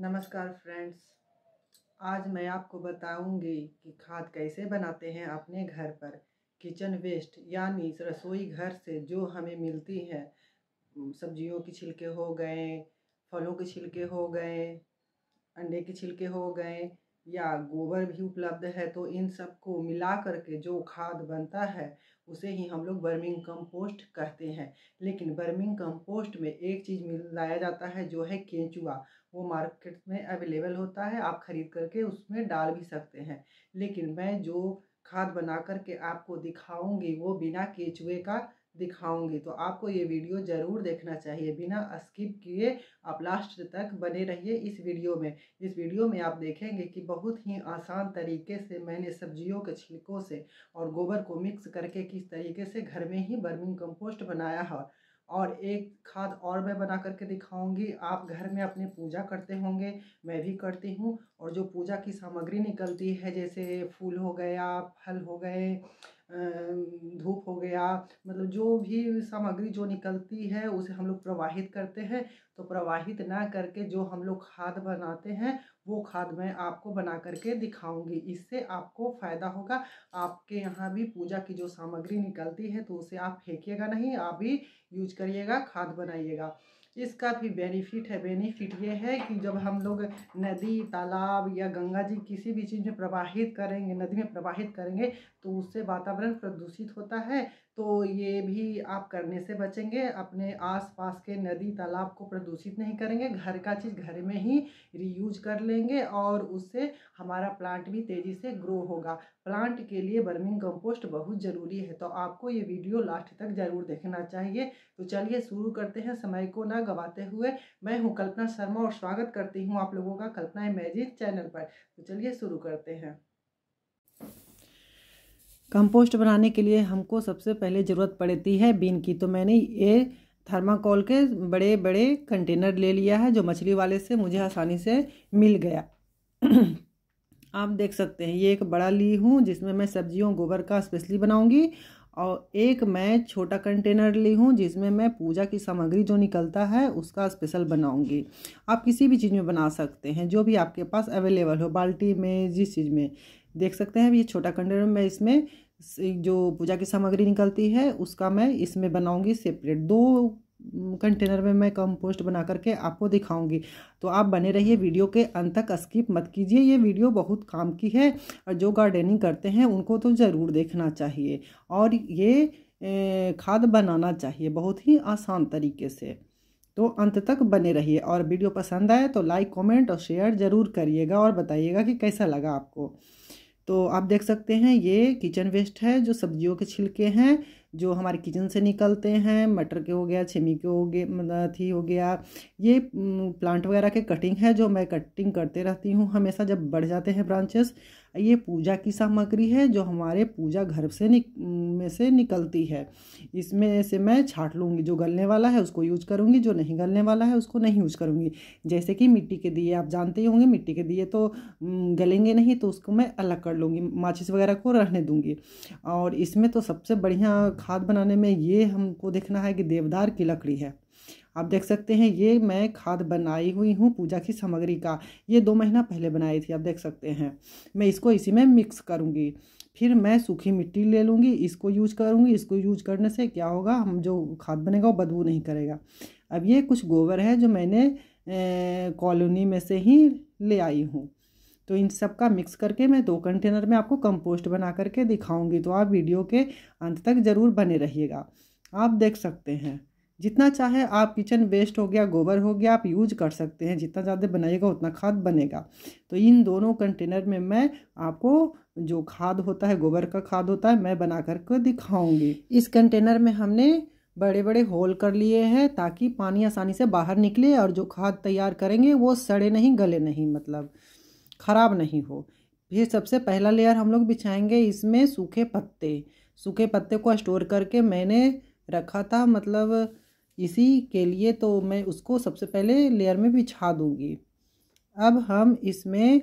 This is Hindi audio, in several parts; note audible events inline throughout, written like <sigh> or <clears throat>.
नमस्कार फ्रेंड्स आज मैं आपको बताऊंगी कि खाद कैसे बनाते हैं अपने घर पर किचन वेस्ट यानी रसोई घर से जो हमें मिलती है सब्जियों के छिलके हो गए फलों के छिलके हो गए अंडे के छिलके हो गए या गोबर भी उपलब्ध है तो इन सब को मिला करके जो खाद बनता है उसे ही हम लोग बर्मिंग कंपोस्ट कहते हैं लेकिन बर्मिंग कंपोस्ट में एक चीज़ मिलाया जाता है जो है केंचुआ वो मार्केट में अवेलेबल होता है आप ख़रीद करके उसमें डाल भी सकते हैं लेकिन मैं जो खाद बना करके आपको दिखाऊंगी वो बिना केचुए का दिखाऊंगी तो आपको ये वीडियो ज़रूर देखना चाहिए बिना स्किप किए आप लास्ट तक बने रहिए इस वीडियो में इस वीडियो में आप देखेंगे कि बहुत ही आसान तरीके से मैंने सब्जियों के छिलकों से और गोबर को मिक्स करके किस तरीके से घर में ही बर्मिंग कंपोस्ट बनाया है और एक खाद और मैं बना करके दिखाऊंगी आप घर में अपने पूजा करते होंगे मैं भी करती हूँ और जो पूजा की सामग्री निकलती है जैसे फूल हो गया फल हो गए धूप हो गया मतलब जो भी सामग्री जो निकलती है उसे हम लोग प्रवाहित करते हैं तो प्रवाहित ना करके जो हम लोग खाद बनाते हैं वो खाद मैं आपको बना करके दिखाऊंगी इससे आपको फ़ायदा होगा आपके यहाँ भी पूजा की जो सामग्री निकलती है तो उसे आप फेंकिएगा नहीं आप भी यूज करिएगा खाद बनाइएगा इसका भी बेनिफिट है बेनिफिट ये है कि जब हम लोग नदी तालाब या गंगा जी किसी भी चीज़ में प्रवाहित करेंगे नदी में प्रवाहित करेंगे तो उससे वातावरण प्रदूषित होता है तो ये भी आप करने से बचेंगे अपने आसपास के नदी तालाब को प्रदूषित नहीं करेंगे घर का चीज़ घर में ही रीयूज कर लेंगे और उससे हमारा प्लांट भी तेज़ी से ग्रो होगा प्लांट के लिए बर्मिंग कंपोस्ट बहुत ज़रूरी है तो आपको ये वीडियो लास्ट तक ज़रूर देखना चाहिए तो चलिए शुरू करते हैं समय को ना गवाते हुए मैं हूँ कल्पना शर्मा और स्वागत करती हूँ आप लोगों का कल्पना इमेजिन चैनल पर तो चलिए शुरू करते हैं कंपोस्ट बनाने के लिए हमको सबसे पहले ज़रूरत पड़ती है बीन की तो मैंने ये थर्माकोल के बड़े बड़े कंटेनर ले लिया है जो मछली वाले से मुझे आसानी से मिल गया आप देख सकते हैं ये एक बड़ा ली हूँ जिसमें मैं सब्जियों गोबर का स्पेशली बनाऊंगी और एक मैं छोटा कंटेनर ली हूँ जिसमें मैं पूजा की सामग्री जो निकलता है उसका स्पेशल बनाऊँगी आप किसी भी चीज़ में बना सकते हैं जो भी आपके पास अवेलेबल हो बाल्टी में जिस चीज़ में देख सकते हैं ये छोटा कंटेनर मैं इसमें जो पूजा की सामग्री निकलती है उसका मैं इसमें बनाऊँगी सेपरेट दो कंटेनर में मैं कंपोस्ट बना करके आपको दिखाऊंगी तो आप बने रहिए वीडियो के अंत तक स्किप मत कीजिए ये वीडियो बहुत काम की है और जो गार्डनिंग करते हैं उनको तो ज़रूर देखना चाहिए और ये खाद बनाना चाहिए बहुत ही आसान तरीके से तो अंत तक बने रहिए और वीडियो पसंद आए तो लाइक कमेंट और शेयर ज़रूर करिएगा और बताइएगा कि कैसा लगा आपको तो आप देख सकते हैं ये किचन वेस्ट है जो सब्जियों के छिलके हैं जो हमारे किचन से निकलते हैं मटर के हो गया छिमी के हो गए थी हो गया ये प्लांट वगैरह के कटिंग है जो मैं कटिंग करते रहती हूँ हमेशा जब बढ़ जाते हैं ब्रांचेस ये पूजा की सामग्री है जो हमारे पूजा घर से निक में से निकलती है इसमें से मैं छाट लूँगी जो गलने वाला है उसको यूज करूँगी जो नहीं गलने वाला है उसको नहीं यूज करूँगी जैसे कि मिट्टी के दिए आप जानते ही होंगे मिट्टी के दिए तो गलेंगे नहीं तो उसको मैं अलग कर लूँगी माचिस वगैरह को रहने दूँगी और इसमें तो सबसे बढ़िया खाद बनाने में ये हमको देखना है कि देवदार की लकड़ी है आप देख सकते हैं ये मैं खाद बनाई हुई हूँ पूजा की सामग्री का ये दो महीना पहले बनाई थी आप देख सकते हैं मैं इसको इसी में मिक्स करूँगी फिर मैं सूखी मिट्टी ले लूँगी इसको यूज करूँगी इसको यूज करने से क्या होगा हम जो खाद बनेगा वो बदबू नहीं करेगा अब ये कुछ गोबर है जो मैंने कॉलोनी में से ही ले आई हूँ तो इन सब का मिक्स करके मैं दो कंटेनर में आपको कंपोस्ट बना करके दिखाऊंगी तो आप वीडियो के अंत तक ज़रूर बने रहिएगा आप देख सकते हैं जितना चाहे आप किचन वेस्ट हो गया गोबर हो गया आप यूज कर सकते हैं जितना ज़्यादा बनाइएगा उतना खाद बनेगा तो इन दोनों कंटेनर में मैं आपको जो खाद होता है गोबर का खाद होता है मैं बना कर दिखाऊंगी इस कंटेनर में हमने बड़े बड़े होल कर लिए हैं ताकि पानी आसानी से बाहर निकले और जो खाद तैयार करेंगे वो सड़े नहीं गले नहीं मतलब ख़राब नहीं हो फिर सबसे पहला लेयर हम लोग बिछाएंगे इसमें सूखे पत्ते सूखे पत्ते को स्टोर करके मैंने रखा था मतलब इसी के लिए तो मैं उसको सबसे पहले लेयर में बिछा दूँगी अब हम इसमें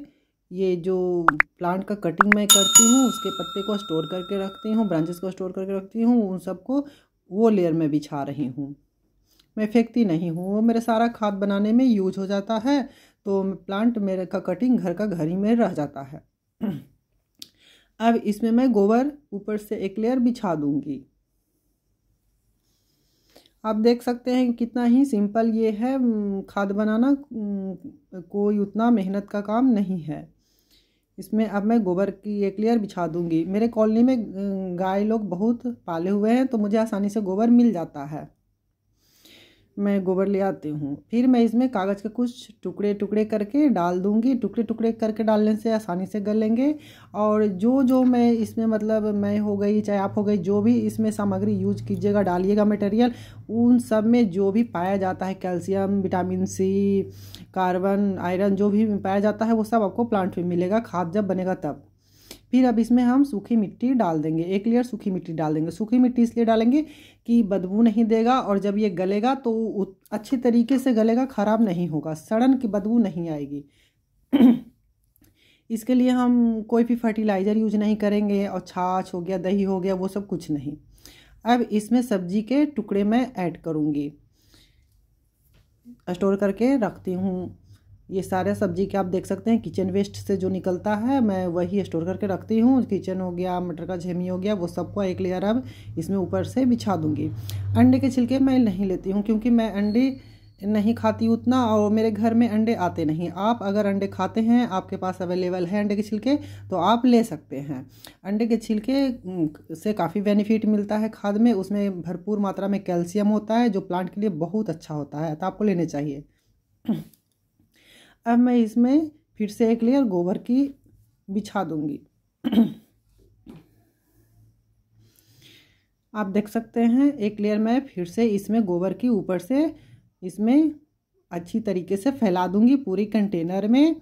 ये जो प्लांट का कटिंग मैं करती हूँ उसके पत्ते को स्टोर करके रखती हूँ ब्रांचेस को स्टोर करके रखती हूँ उन सबको वो लेयर में बिछा रही हूँ मैं फेंकती नहीं हूँ वो मेरा सारा खाद बनाने में यूज हो जाता है तो प्लांट मेरे का कटिंग घर का घर ही में रह जाता है <clears throat> अब इसमें मैं गोबर ऊपर से एक लेयर बिछा दूँगी आप देख सकते हैं कितना ही सिंपल ये है खाद बनाना कोई उतना मेहनत का काम नहीं है इसमें अब मैं गोबर की एक लेयर बिछा दूंगी मेरे कॉलोनी में गाय लोग बहुत पाले हुए हैं तो मुझे आसानी से गोबर मिल जाता है मैं गोबर ले आती हूँ फिर मैं इसमें कागज़ के कुछ टुकड़े टुकड़े करके डाल दूँगी टुकड़े टुकड़े करके डालने से आसानी से गल लेंगे और जो जो मैं इसमें मतलब मैं हो गई चाहे आप हो गई जो भी इसमें सामग्री यूज कीजिएगा डालिएगा मटेरियल उन सब में जो भी पाया जाता है calcium vitamin C carbon iron जो भी पाया जाता है वो सब आपको प्लांट में मिलेगा खाद जब बनेगा तब फिर अब इसमें हम सूखी मिट्टी डाल देंगे एक लेयर सूखी मिट्टी डाल देंगे सूखी मिट्टी इसलिए डालेंगे कि बदबू नहीं देगा और जब ये गलेगा तो अच्छे तरीके से गलेगा ख़राब नहीं होगा सड़न की बदबू नहीं आएगी <clears throat> इसके लिए हम कोई भी फर्टिलाइज़र यूज नहीं करेंगे और छाछ हो गया दही हो गया वो सब कुछ नहीं अब इसमें सब्जी के टुकड़े मैं ऐड करूँगी स्टोर करके रखती हूँ ये सारे सब्जी के आप देख सकते हैं किचन वेस्ट से जो निकलता है मैं वही स्टोर करके रखती हूँ किचन हो गया मटर का झेमी हो गया वो सबको एक लेयर अब इसमें ऊपर से बिछा दूँगी अंडे के छिलके मैं नहीं लेती हूँ क्योंकि मैं अंडे नहीं खाती उतना और मेरे घर में अंडे आते नहीं आप अगर अंडे खाते हैं आपके पास अवेलेबल है अंडे के छिलके तो आप ले सकते हैं अंडे के छिलके से काफ़ी बेनिफिट मिलता है खाद में उसमें भरपूर मात्रा में कैल्शियम होता है जो प्लांट के लिए बहुत अच्छा होता है तो आपको लेने चाहिए अब मैं इसमें फिर से एक लेयर गोबर की बिछा दूंगी <clears throat> आप देख सकते हैं एक लेयर मैं फिर से इसमें गोबर की ऊपर से इसमें अच्छी तरीके से फैला दूंगी पूरी कंटेनर में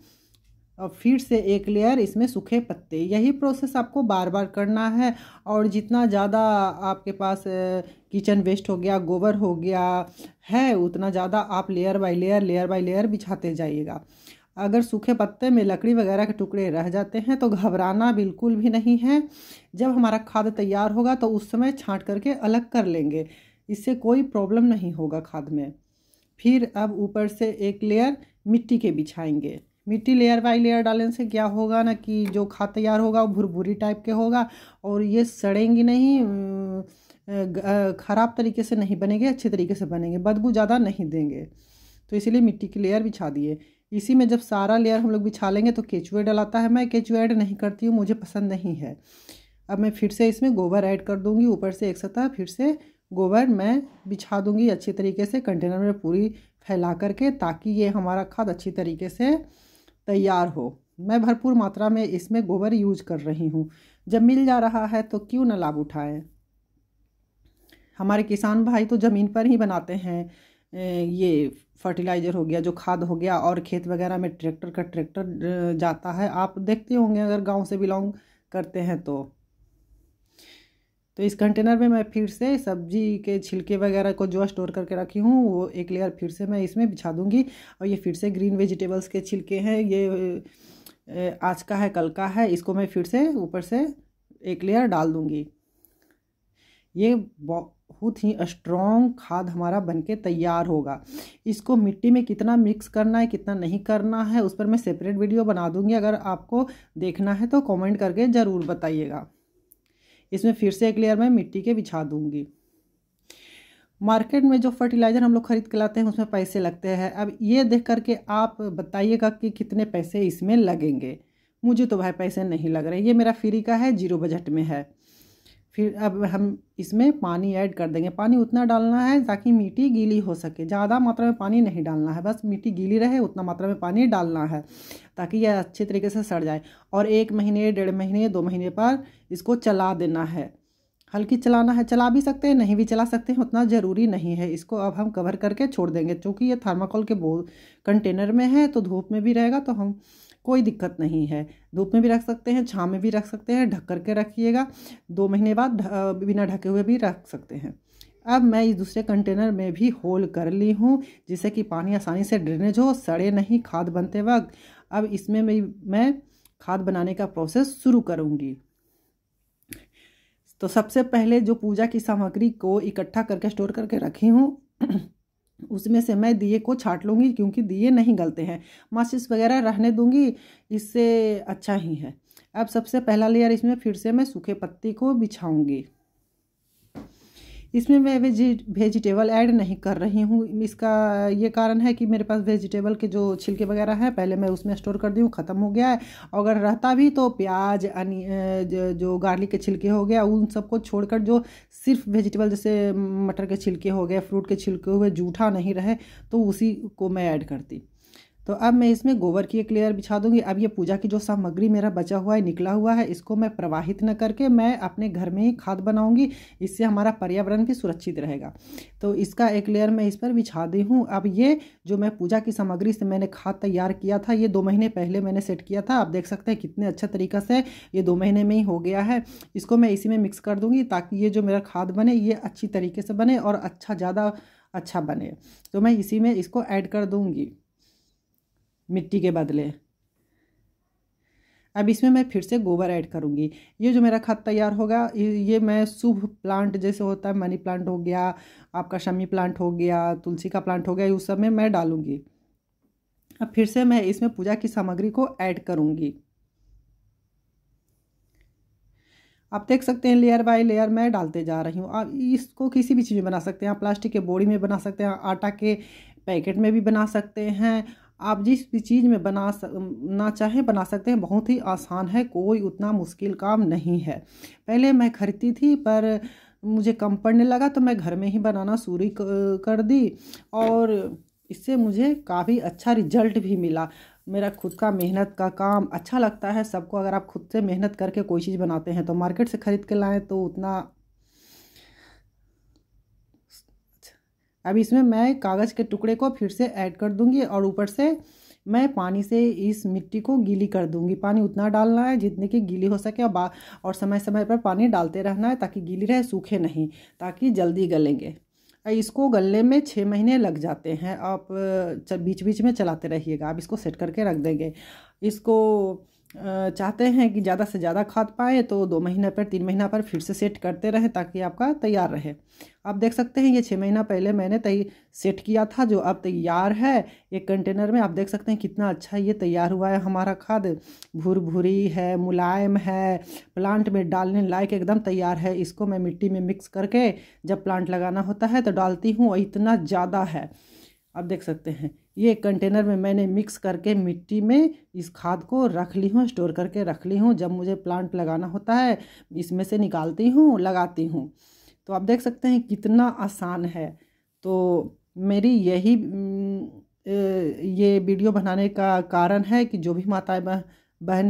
और फिर से एक लेयर इसमें सूखे पत्ते यही प्रोसेस आपको बार बार करना है और जितना ज़्यादा आपके पास किचन वेस्ट हो गया गोबर हो गया है उतना ज़्यादा आप layer by layer layer by layer बिछाते जाइएगा अगर सूखे पत्ते में लकड़ी वगैरह के टुकड़े रह जाते हैं तो घबराना बिल्कुल भी नहीं है जब हमारा खाद तैयार होगा तो उस समय छाँट करके अलग कर लेंगे इससे कोई प्रॉब्लम नहीं होगा खाद में फिर अब ऊपर से एक लेयर मिट्टी के बिछाएंगे मिट्टी लेयर बाई लेयर डालने से क्या होगा ना कि जो खाद तैयार होगा वो भुरभुरी टाइप के होगा और ये सड़ेंगी नहीं ख़राब तरीके से नहीं बनेंगे अच्छे तरीके से बनेंगे बदबू ज़्यादा नहीं देंगे तो इसीलिए मिट्टी की लेयर बिछा दिए इसी में जब सारा लेयर हम लोग बिछा लेंगे तो केचुए डलाता है मैं केचुए ऐड नहीं करती हूँ मुझे पसंद नहीं है अब मैं फिर से इसमें गोबर ऐड कर दूँगी ऊपर से एक सतह फिर से गोबर मैं बिछा दूँगी अच्छी तरीके से कंटेनर में पूरी फैला करके ताकि ये हमारा खाद अच्छी तरीके से तैयार हो मैं भरपूर मात्रा में इसमें गोबर यूज कर रही हूँ जब मिल जा रहा है तो क्यों ना लाभ उठाएं हमारे किसान भाई तो ज़मीन पर ही बनाते हैं ये फर्टिलाइज़र हो गया जो खाद हो गया और खेत वगैरह में ट्रैक्टर का ट्रैक्टर जाता है आप देखते होंगे अगर गांव से बिलोंग करते हैं तो तो इस कंटेनर में मैं फिर से सब्जी के छिलके वगैरह को जो स्टोर करके रखी हूँ वो एक लेयर फिर से मैं इसमें बिछा दूँगी और ये फिर से ग्रीन वेजिटेबल्स के छिलके हैं ये आज का है कल का है इसको मैं फिर से ऊपर से एक लेयर डाल दूँगी ये बहुत ही स्ट्रॉन्ग खाद हमारा बनके तैयार होगा इसको मिट्टी में कितना मिक्स करना है कितना नहीं करना है उस पर मैं सेपरेट वीडियो बना दूँगी अगर आपको देखना है तो कमेंट करके ज़रूर बताइएगा इसमें फिर से एक लेयर में मिट्टी के बिछा दूंगी मार्केट में जो फर्टिलाइज़र हम लोग खरीद के लाते हैं उसमें पैसे लगते हैं अब ये देख करके आप बताइएगा कि कितने पैसे इसमें लगेंगे मुझे तो भाई पैसे नहीं लग रहे ये मेरा फ्री का है जीरो बजट में है फिर अब हम इसमें पानी ऐड कर देंगे पानी उतना डालना है ताकि मिट्टी गीली हो सके ज़्यादा मात्रा में पानी नहीं डालना है बस मिट्टी गीली रहे उतना मात्रा में पानी डालना है ताकि यह अच्छे तरीके से सड़ जाए और एक महीने डेढ़ महीने दो महीने पर इसको चला देना है हल्की चलाना है चला भी सकते हैं नहीं भी चला सकते हैं उतना ज़रूरी नहीं है इसको अब हम कवर करके छोड़ देंगे क्योंकि ये थर्माकोल के बोल कंटेनर में है तो धूप में भी रहेगा तो हम कोई दिक्कत नहीं है धूप में भी रख सकते हैं छाँव में भी रख सकते हैं ढक करके रखिएगा दो महीने बाद बिना ढके हुए भी रख सकते हैं अब मैं इस दूसरे कंटेनर में भी होल कर ली हूँ जिससे कि पानी आसानी से ड्रेनेज हो सड़े नहीं खाद बनते वक्त अब इसमें भी मैं खाद बनाने का प्रोसेस शुरू करूँगी तो सबसे पहले जो पूजा की सामग्री को इकट्ठा करके स्टोर करके रखी हूँ <clears throat> उसमें से मैं दिए को छाट लूँगी क्योंकि दिए नहीं गलते हैं माचिस वगैरह रहने दूँगी इससे अच्छा ही है अब सबसे पहला लेयर इसमें फिर से मैं सूखे पत्ती को बिछाऊँगी इसमें मैं वेजी वेजिटेबल ऐड नहीं कर रही हूँ इसका ये कारण है कि मेरे पास वेजिटेबल के जो छिलके वगैरह हैं पहले मैं उसमें स्टोर कर दी हूँ ख़त्म हो गया है अगर रहता भी तो प्याज जो गार्लिक के छिलके हो गया उन सबको छोड़कर जो सिर्फ वेजिटेबल जैसे मटर के छिलके हो गए फ्रूट के छिलके हुए जूठा नहीं रहे तो उसी को मैं ऐड करती तो अब मैं इसमें गोबर की एक लेयर बिछा दूंगी अब ये पूजा की जो सामग्री मेरा बचा हुआ है निकला हुआ है इसको मैं प्रवाहित न करके मैं अपने घर में ही खाद बनाऊंगी इससे हमारा पर्यावरण भी सुरक्षित रहेगा तो इसका एक लेयर मैं इस पर बिछा दी हूँ अब ये जो मैं पूजा की सामग्री से मैंने खाद तैयार किया था ये दो महीने पहले मैंने सेट किया था आप देख सकते हैं कितने अच्छा तरीका से ये दो महीने में ही हो गया है इसको मैं इसी में मिक्स कर दूँगी ताकि ये जो मेरा खाद बने ये अच्छी तरीके से बने और अच्छा ज़्यादा अच्छा बने तो मैं इसी में इसको ऐड कर दूँगी मिट्टी के बदले अब इसमें मैं फिर से गोबर ऐड करूँगी ये जो मेरा खाद तैयार होगा ये मैं शुभ प्लांट जैसे होता है मनी प्लांट हो गया आपका शमी प्लांट हो गया तुलसी का प्लांट हो गया उस सब में मैं डालूँगी अब फिर से मैं इसमें पूजा की सामग्री को ऐड करूँगी आप देख सकते हैं लेयर बाय लेयर मैं डालते जा रही हूँ आप इसको किसी भी चीज़ में बना सकते हैं आप प्लास्टिक के बोड़ी में बना सकते हैं आटा के पैकेट में भी बना सकते हैं आप जिस भी चीज़ में बना सक ना चाहें बना सकते हैं बहुत ही आसान है कोई उतना मुश्किल काम नहीं है पहले मैं खरीदती थी पर मुझे कम पड़ने लगा तो मैं घर में ही बनाना शुरू कर दी और इससे मुझे काफ़ी अच्छा रिजल्ट भी मिला मेरा खुद का मेहनत का काम अच्छा लगता है सबको अगर आप खुद से मेहनत करके कोई चीज़ बनाते हैं तो मार्केट से ख़रीद के लाएँ तो उतना अब इसमें मैं कागज़ के टुकड़े को फिर से ऐड कर दूंगी और ऊपर से मैं पानी से इस मिट्टी को गीली कर दूंगी पानी उतना डालना है जितने की गीली हो सके और और समय समय पर पानी डालते रहना है ताकि गीली रहे सूखे नहीं ताकि जल्दी गलेंगे इसको गलने में छः महीने लग जाते हैं आप बीच बीच में चलाते रहिएगा आप इसको सेट करके रख देंगे इसको चाहते हैं कि ज़्यादा से ज़्यादा खाद पाएँ तो दो महीने पर तीन महीना पर फिर से सेट करते रहें ताकि आपका तैयार रहे आप देख सकते हैं ये छः महीना पहले मैंने तैयार सेट किया था जो अब तैयार है एक कंटेनर में आप देख सकते हैं कितना अच्छा ये तैयार हुआ है हमारा खाद भूर भूरी है मुलायम है प्लांट में डालने लायक एकदम तैयार है इसको मैं मिट्टी में मिक्स करके जब प्लांट लगाना होता है तो डालती हूँ इतना ज़्यादा है आप देख सकते हैं ये कंटेनर में मैंने मिक्स करके मिट्टी में इस खाद को रख ली हूँ स्टोर करके रख ली हूँ जब मुझे प्लांट लगाना होता है इसमें से निकालती हूँ लगाती हूँ तो आप देख सकते हैं कितना आसान है तो मेरी यही ये वीडियो बनाने का कारण है कि जो भी माताएं बहने